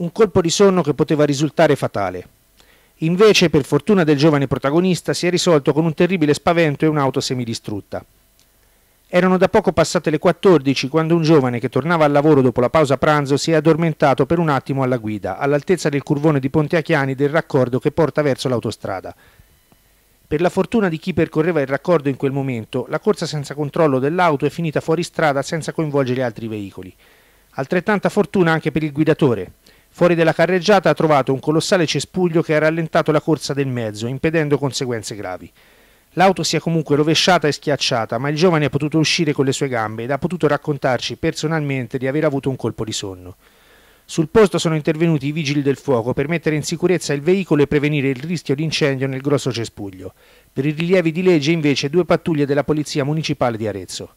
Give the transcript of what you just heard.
un colpo di sonno che poteva risultare fatale. Invece, per fortuna del giovane protagonista, si è risolto con un terribile spavento e un'auto semidistrutta. Erano da poco passate le 14 quando un giovane che tornava al lavoro dopo la pausa pranzo si è addormentato per un attimo alla guida, all'altezza del curvone di Ponteachiani del raccordo che porta verso l'autostrada. Per la fortuna di chi percorreva il raccordo in quel momento, la corsa senza controllo dell'auto è finita fuori strada senza coinvolgere altri veicoli. Altrettanta fortuna anche per il guidatore, Fuori della carreggiata ha trovato un colossale cespuglio che ha rallentato la corsa del mezzo, impedendo conseguenze gravi. L'auto si è comunque rovesciata e schiacciata, ma il giovane è potuto uscire con le sue gambe ed ha potuto raccontarci personalmente di aver avuto un colpo di sonno. Sul posto sono intervenuti i vigili del fuoco per mettere in sicurezza il veicolo e prevenire il rischio di incendio nel grosso cespuglio. Per i rilievi di legge invece due pattuglie della Polizia Municipale di Arezzo.